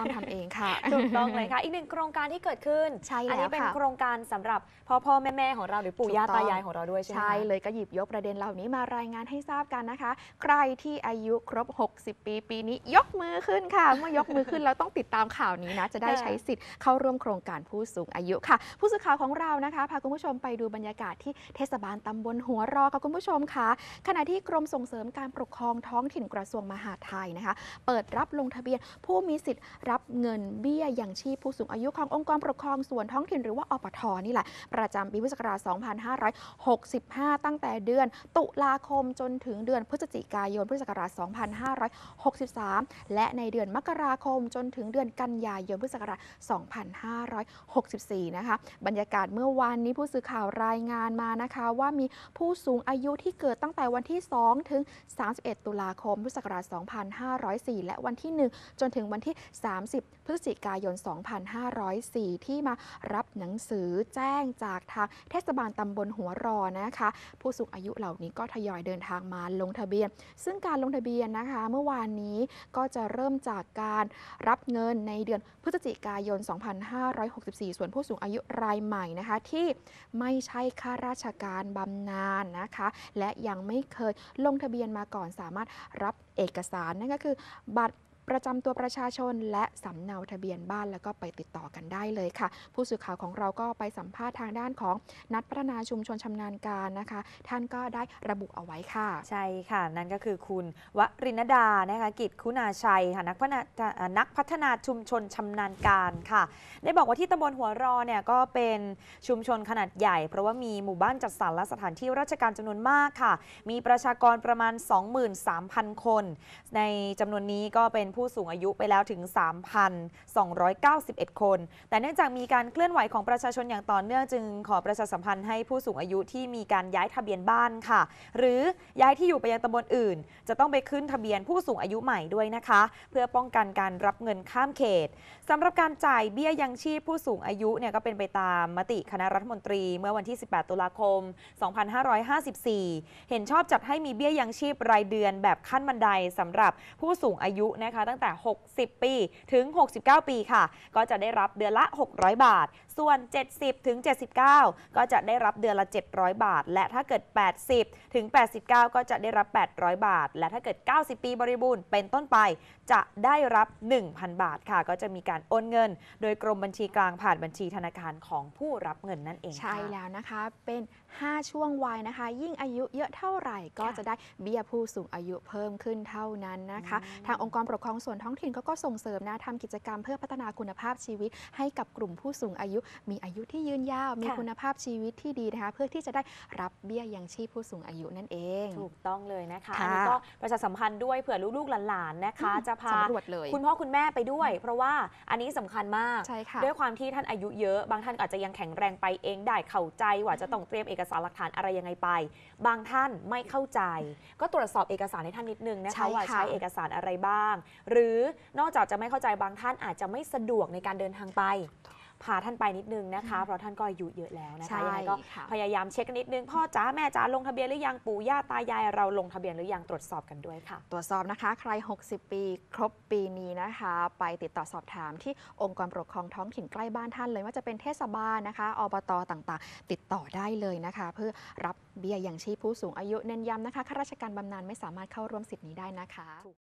้องทำเองค่ะถูกต้องเลยค่ะ อีกหนึ่งโครงการที่เกิดขึ้นใช่แล้วอันนี้เป็นโครงการสำหรับพ่อพ่อแม่แม่ของเราหรือปู่ย่าตายายของเราด้วยใช่ไหมใช่เลยก็หยิบยกประเด็นเหล่านี้มารายงานให้ทราบกันนะคะ ใครที่อายุครบ 60 ปีปีนี้ ยกมือขึ้นค่ะ เมื่อยกมือขึ้นเราต้องติดตามข่าวนี้นะ จะได้ใช้สิทธิ์เข้าร่วมโครงการผู้สูงอายุค่ะ ผู้สื่อข่าวของเรานะคะพาคุณผู้ชมไปดูบรรยากาศที่เทศบาลตำบลหัวรอค่ะคุณผู้ชมค่ะขณะที่กรมส่งเสริมการปกครองท้องถิ่นกระทรวงมหาดไทยนะคะ เปิดรับลงทะเบียนผู้มีสิทธิ์รับเงินเบี้ยยังชีพผู้สูงอายุขององค์กรปกครองส่วนท้องถิ่น หรือว่าอปทนี่แหละ ประจำปี พุทธศักราช 2565 ตั้งแต่เดือน ตุลาคมจนถึงเดือนพฤศจิกายน พุทธศักราช 2563 และในเดือนมกราคมจนถึงเดือนกันยายนพุทธศักราช 2564 นะคะ บรรยากาศเมื่อวานนี้ผู้สื่อข่าวรายงานมานะคะ ว่ามีผู้สูงอายุที่เกิดตั้งแต่วันที่ 2 ถึง 31 ตุลาคมพุทธศักราช 2504 และวันที่ 1 จนถึงวันที่ 3 30พฤศจิกายน 2504 ที่มารับหนังสือแจ้งจากทางเทศบาลตำบลหัวรอนะคะผู้สูงอายุเหล่านี้ก็ทยอยเดินทางมาลงทะเบียน ซึ่งการลงทะเบียนนะคะเมื่อวานนี้ก็จะเริ่มจากการรับเงินในเดือนพฤศจิกายน 2564 ส่วนผู้สูงอายุรายใหม่นะคะที่ไม่ใช่ข้าราชการบำนาญนนะคะและยังไม่เคยลงทะเบียนมาก่อนสามารถรับเอกสารนั่นก็คือบัตรประจำตัวประชาชนและสำเนาทะเบียนบ้านแล้วก็ไปติดต่อกันได้เลยค่ะ ผู้สื่อข่าวของเราก็ไปสัมภาษณ์ทางด้านของนักพัฒนาชุมชนชำนาญการนะคะ ท่านก็ได้ระบุเอาไว้ค่ะ ใช่ค่ะ นั่นก็คือคุณวรินดานะคะกิจคุณาชัยค่ะนักพัฒนานักพัฒนาชุมชนชำนาญการค่ะได้บอกว่าที่ตำบลหัวรอเนี่ย ก็เป็นชุมชนขนาดใหญ่ เพราะว่ามีหมู่บ้านจัดสรรและสถานที่ราชการจำนวนมากค่ะ มีประชากรประมาณ 23,000 คน ในจำนวนนี้ก็เป็นผู้สูงอายุไปแล้วถึง 3,291 คน แต่เนื่องจากมีการเคลื่อนไหวของประชาชนอย่างต่อเนื่องจึง ขอประชาสัมพันธ์ให้ผู้สูงอายุที่มีการย้ายทะเบียนบ้านค่ะ หรือย้ายที่อยู่ไปยังตำบลอื่น จะต้องไปขึ้นทะเบียนผู้สูงอายุใหม่ด้วยนะคะ เพื่อป้องกันการรับเงินข้ามเขต สำหรับการจ่ายเบี้ยยังชีพผู้สูงอายุเนี่ยก็เป็นไปตามมติคณะรัฐมนตรีเมื่อวันที่ 18 ตุลาคม 2554 เห็นชอบจัดให้มีเบี้ยยังชีพรายเดือนแบบขั้นบันไดสำหรับผู้สูงอายุนะคะตั้งแต่ 60 ปี ถึง 69 ปีค่ะ ก็จะได้รับเดือนละ 600 บาท ส่วน 70 ถึง 79 ก็จะได้รับเดือนละ 700 บาท และถ้าเกิด 80 ถึง 89 ก็จะได้รับ 800 บาท และถ้าเกิด 90 ปีบริบูรณ์ เป็นต้นไป จะได้รับ 1,000 บาท ค่ะ ก็จะมีการโอนเงิน โดยกรมบัญชีกลางผ่านบัญชีธนาคารของผู้รับเงินนั่นเอง ใช่แล้วนะคะ เป็น 5 ช่วงวัยนะคะ ยิ่งอายุเยอะเท่าไหร่ ก็จะได้เบี้ยผู้สูงอายุเพิ่มขึ้นเท่านั้นนะคะ ทางองค์กรปกครองของส่วนท้องถิ่นก็ก็ส่งเสริมนะทำกิจกรรมเพื่อพัฒนาคุณภาพชีวิต ให้กับกลุ่มผู้สูงอายุมีอายุที่ยืนยาว มีคุณภาพชีวิตที่ดีนะคะเพื่อที่จะได้รับเบี้ยยังชีพผู้สูงอายุนั่นเอง ถูกต้องเลยนะคะอันนี้ก็ประชาสัมพันธ์ด้วยเผื่อลูกๆหลานๆนะคะจะพาคุณพ่อคุณแม่ไปด้วย เพราะว่าอันนี้สำคัญมากด้วยความที่ท่านอายุเยอะบางท่านอาจจะยังแข็งแรงไปเองได้เข้าใจว่าจะต้องเตรียมเอกสารหลักฐานอะไรยังไงไป บางท่านไม่เข้าใจ ก็ตรวจสอบเอกสารให้ท่านนิดนึงนะคะว่าใช้เอกสารอะไรบ้างหรือนอกจากจะไม่เข้าใจบางท่านอาจจะไม่สะดวกในการเดินทางไปพาท่านไปนิดนึงนะคะเพราะท่านก็อายุเยอะแล้วนะคะยังไงก็พยายามเช็คนิดนึง พ่อจ๋าแม่จ๋าลงทะเบียนหรือยังปู่ย่าตายายเราลงทะเบียนหรือยังตรวจสอบกันด้วยค่ะ ตรวจสอบนะคะ ใคร 60 ปี ครบปีนี้นะคะ ไปติดต่อสอบถาม ที่องค์กรปกครองท้องถิ่นใกล้บ้านท่านเลยว่าจะเป็นเทศบาลนะคะ อบตต่างๆ ติดต่อได้เลยนะคะ เพื่อรับเบี้ยยังชีพผู้สูงอายุเน้นย้ำนะคะข้าราชการบำนาญไม่สามารถเข้าร่วมสิทธิ์นี้ได้นะคะ